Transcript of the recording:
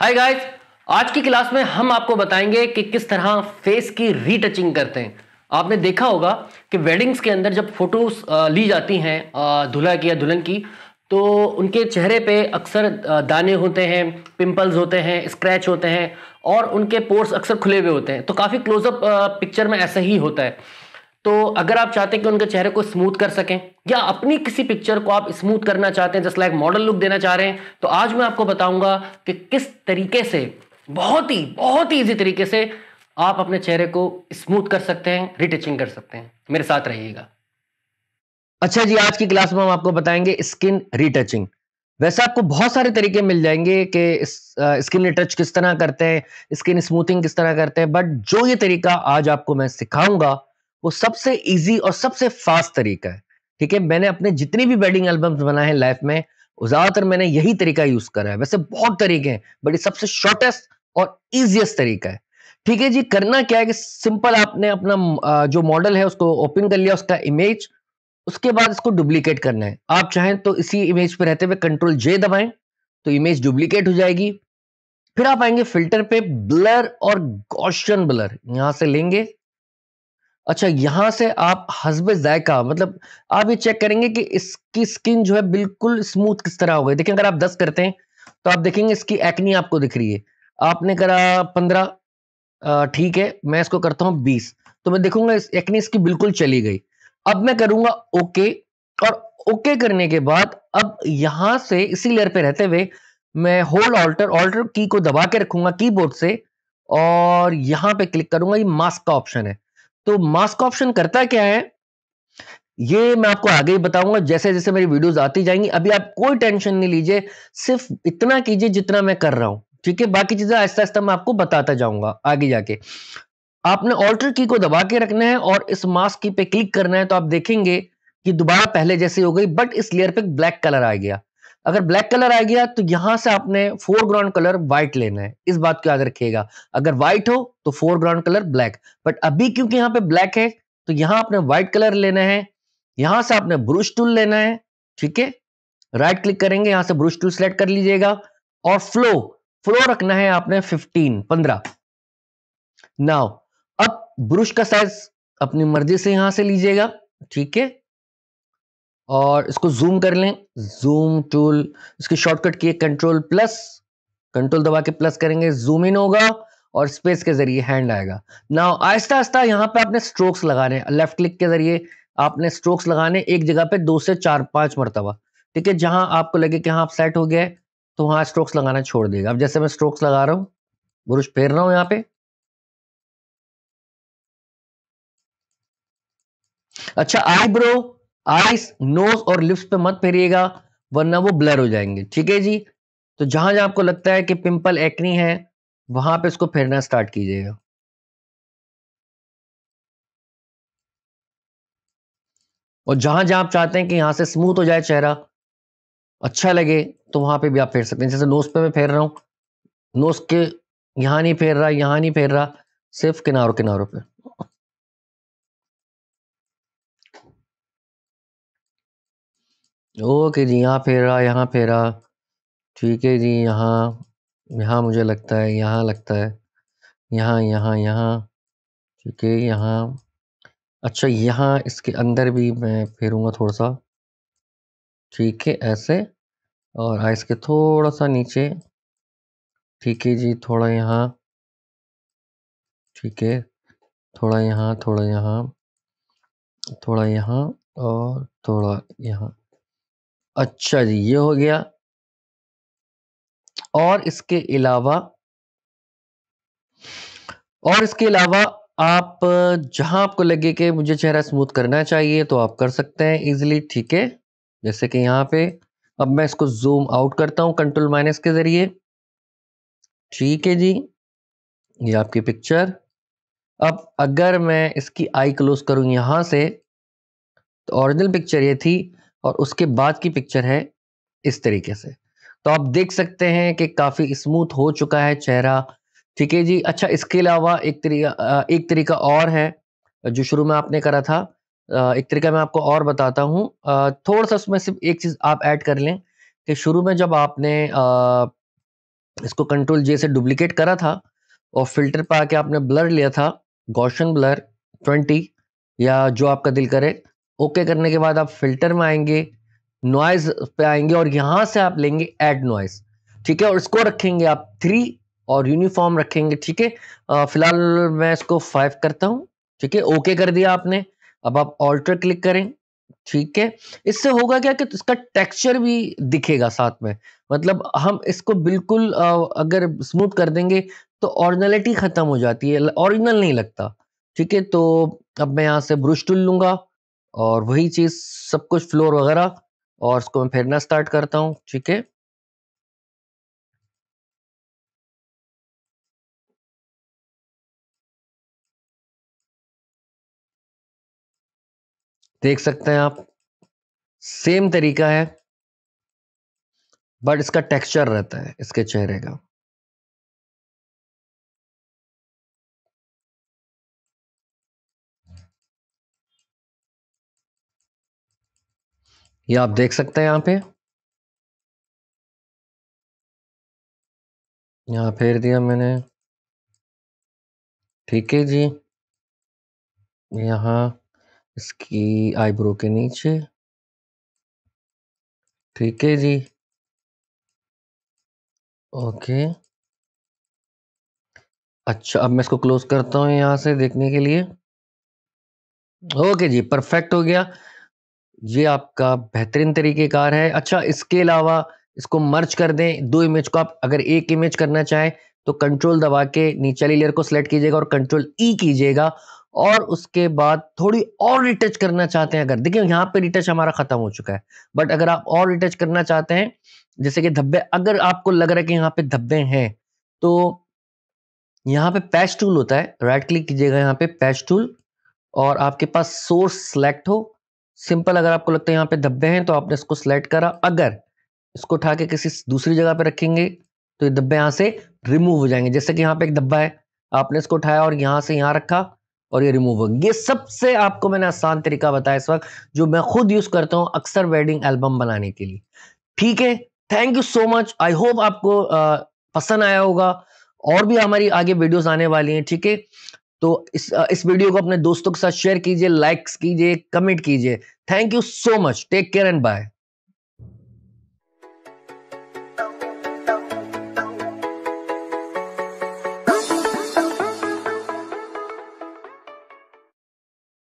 Hi guys आज की class में हम आपको बताएंगे कि किस तरह फेस की रीटचिंग करते हैं आपने देखा होगा कि वेडिंग्स के अंदर जब फोटोज ली जाती हैं दूल्हा की या दुल्हन की तो उनके चेहरे पे अक्सर दाने होते हैं पिंपल्स होते हैं स्क्रैच होते हैं और उनके पोर्स अक्सर खुले हुए होते हैं तो काफ़ी क्लोजअप पिक्चर में ऐसा ही होता है तो अगर आप चाहते हैं कि उनके चेहरे को स्मूथ कर सकें या अपनी किसी पिक्चर को आप स्मूथ करना चाहते हैं जस्ट लाइक मॉडल लुक देना चाह रहे हैं तो आज मैं आपको बताऊंगा कि किस तरीके से बहुत ही बहुत ही ईजी तरीके से आप अपने चेहरे को स्मूथ कर सकते हैं रिटचिंग कर सकते हैं मेरे साथ रहिएगा अच्छा जी आज की क्लास में हम आपको बताएंगे स्किन रिटचिंग वैसे आपको बहुत सारे तरीके मिल जाएंगे कि स्किन रिटच किस तरह करते हैं स्किन स्मूथिंग किस तरह करते हैं बट जो ये तरीका आज आपको मैं सिखाऊंगा वो सबसे इजी और सबसे फास्ट तरीका है ठीक है मैंने अपने जितनी भी वेडिंग एल्बम्स बनाए हैं लाइफ में ज्यादातर मैंने यही तरीका यूज करा है वैसे बहुत तरीके हैं बट ये सबसे शॉर्टेस्ट और इजिएस्ट तरीका है ठीक है जी करना क्या है कि सिंपल आपने अपना जो मॉडल है उसको ओपन कर लिया उसका इमेज उसके बाद इसको डुप्लीकेट करना है आप चाहें तो इसी इमेज पर रहते हुए कंट्रोल जे दबाएं तो इमेज डुप्लीकेट हो जाएगी फिर आप आएंगे फिल्टर पे ब्लर और गॉशन ब्लर यहां से लेंगे अच्छा यहाँ से आप हसब जायका मतलब आप ये चेक करेंगे कि इसकी स्किन जो है बिल्कुल स्मूथ किस तरह हो गई देखिए अगर आप दस करते हैं तो आप देखेंगे इसकी एक्नी आपको दिख रही है आपने करा पंद्रह ठीक है मैं इसको करता हूँ बीस तो मैं देखूंगा इस एक्नी इसकी बिल्कुल चली गई अब मैं करूंगा ओके और ओके करने के बाद अब यहां से इसी लेयर पे रहते हुए मैं होल्ड ऑल्टर ऑल्टर की को दबा के रखूंगा कीबोर्ड से और यहां पर क्लिक करूंगा ये मास्क का ऑप्शन है तो मास्क ऑप्शन करता क्या है ये मैं आपको आगे ही बताऊंगा जैसे जैसे मेरी वीडियोस आती जाएंगी अभी आप कोई टेंशन नहीं लीजिए सिर्फ इतना कीजिए जितना मैं कर रहा हूं ठीक है बाकी चीजें आहिस्ता आहिस्ता मैं आपको बताता जाऊंगा आगे जाके आपने ऑल्टर की को दबा के रखना है और इस मास्क की पे क्लिक करना है तो आप देखेंगे कि दोबारा पहले जैसे हो गई बट इस लेयर पे ब्लैक कलर आ गया अगर ब्लैक कलर आ गया तो यहां से आपने फोरग्राउंड कलर व्हाइट लेना है इस बात को याद रखिएगा अगर व्हाइट हो तो फोरग्राउंड कलर ब्लैक बट अभी क्योंकि यहां पे ब्लैक है तो यहां आपने व्हाइट कलर लेना है यहां से आपने ब्रूश टूल लेना है ठीक है राइट क्लिक करेंगे यहां से ब्रूश टूल सेलेक्ट कर लीजिएगा और फ्लो फ्लो रखना है आपने फिफ्टीन पंद्रह नाउ अब ब्रुश का साइज अपनी मर्जी से यहां से लीजिएगा ठीक है और इसको जूम कर लें जूम टूल इसकी शॉर्टकट की कंट्रोल प्लस कंट्रोल दबा के प्लस करेंगे जूम इन होगा और स्पेस के जरिए हैंड आएगा ना आहिस्ता आहिस्ता यहाँ पे आपने स्ट्रोक्स लगाने लेफ्ट क्लिक के जरिए आपने स्ट्रोक्स लगाने एक जगह पे दो से चार पांच मरतबा ठीक है जहां आपको लगे कि हाँ आप सेट हो गया है तो वहां स्ट्रोक्स लगाना छोड़ देगा अब जैसे मैं स्ट्रोक्स लगा रहा हूँ बुरुश फेर रहा हूँ यहाँ पे अच्छा आईब्रो आइस नोज और लिप्स पे मत फेरिएगा वरना वो ब्लर हो जाएंगे ठीक है जी तो जहां जहां आपको लगता है कि पिंपल एक्नी है वहां पे इसको फेरना स्टार्ट कीजिएगा और जहां जहां आप चाहते हैं कि यहां से स्मूथ हो जाए चेहरा अच्छा लगे तो वहां पे भी आप फेर सकते हैं जैसे नोज पे मैं फेर रहा हूं नोज के यहां नहीं फेर रहा यहां नहीं फेर रहा सिर्फ किनारों किनारों पर ओके जी यहाँ फेरा यहाँ फेरा ठीक है जी यहाँ यहाँ मुझे लगता है यहाँ लगता है यहाँ यहाँ यहाँ ठीक है यहाँ अच्छा यहाँ इसके अंदर भी मैं फेरूँगा थोड़ा सा ठीक है ऐसे और आइस हाँ, के थोड़ा सा नीचे ठीक है जी थोड़ा यहाँ ठीक है थोड़ा यहाँ थोड़ा यहाँ थोड़ा यहाँ और थोड़ा यहाँ अच्छा जी ये हो गया और इसके अलावा और इसके अलावा आप जहां आपको लगे कि मुझे चेहरा स्मूथ करना चाहिए तो आप कर सकते हैं इजीली ठीक है जैसे कि यहां पे अब मैं इसको जूम आउट करता हूं कंट्रोल माइनस के ज़रिए ठीक है जी ये आपकी पिक्चर अब अगर मैं इसकी आई क्लोज करूँ यहां से तो ओरिजिनल पिक्चर ये थी और उसके बाद की पिक्चर है इस तरीके से तो आप देख सकते हैं कि काफ़ी स्मूथ हो चुका है चेहरा ठीक है जी अच्छा इसके अलावा एक तरीका एक तरीका और है जो शुरू में आपने करा था एक तरीका मैं आपको और बताता हूँ थोड़ा सा उसमें सिर्फ एक चीज़ आप ऐड कर लें कि शुरू में जब आपने इसको कंट्रोल जे से डुप्लीकेट करा था और फिल्टर पर आके आपने ब्लर लिया था गौशन ब्लर ट्वेंटी या जो आपका दिल करे ओके करने के बाद आप फिल्टर में आएंगे नॉइज पे आएंगे और यहाँ से आप लेंगे एड नॉइज ठीक है और इसको रखेंगे आप थ्री और यूनिफॉर्म रखेंगे ठीक है फिलहाल मैं इसको फाइव करता हूँ ठीक है ओके कर दिया आपने अब आप ऑल्टर क्लिक करें ठीक है इससे होगा क्या कि तो इसका टेक्सचर भी दिखेगा साथ में मतलब हम इसको बिल्कुल अगर स्मूथ कर देंगे तो ऑरिजिनलिटी ख़त्म हो जाती है ऑरिजिनल नहीं लगता ठीक है तो अब मैं यहाँ से ब्रुश टूल लूंगा और वही चीज़ सब कुछ फ्लोर वगैरह और उसको मैं फेरना स्टार्ट करता हूँ ठीक है देख सकते हैं आप सेम तरीका है बट इसका टेक्सचर रहता है इसके चेहरे का ये आप देख सकते हैं यहाँ पे यहाँ फेर दिया मैंने ठीक है जी यहाँ इसकी आईब्रो के नीचे ठीक है जी ओके अच्छा अब मैं इसको क्लोज करता हूँ यहाँ से देखने के लिए ओके जी परफेक्ट हो गया ये आपका बेहतरीन तरीक़ेकार है। अच्छा इसके अलावा इसको मर्च कर दें, दो इमेज को आप अगर एक इमेज करना चाहें तो कंट्रोल दबा के नीचे वाली लेयर को सेलेक्ट कीजिएगा और कंट्रोल ई e कीजिएगा और उसके बाद थोड़ी और रिटच करना चाहते हैं अगर देखिए यहाँ पे रिटच हमारा ख़त्म हो चुका है। बट अगर आप और रिटच करना चाहते हैं जैसे कि धब्बे अगर आपको लग रहा है कि यहाँ पे धब्बे हैं तो यहाँ पे पैच टूल होता है, राइट क्लिक कीजिएगा यहाँ पे पैच टूल और आपके पास सोर्स सेलेक्ट हो सिंपल अगर आपको लगता है यहाँ पे धब्बे हैं तो आपने इसको सिलेक्ट करा अगर इसको उठा के किसी दूसरी जगह पे रखेंगे तो ये धब्बे यहाँ से रिमूव हो जाएंगे जैसे कि यहाँ पे एक धब्बा है आपने इसको उठाया और यहाँ से यहाँ रखा और ये रिमूव हो ये सबसे आपको मैंने आसान तरीका बताया इस वक्त जो मैं खुद यूज करता हूँ अक्सर वेडिंग एल्बम बनाने के लिए ठीक है thank you so much I hope आपको पसंद आया होगा और भी हमारी आगे वीडियोस आने वाली हैं ठीक है तो इस इस वीडियो को अपने दोस्तों के साथ शेयर कीजिए लाइक्स कीजिए कमेंट कीजिए thank you so much take care and bye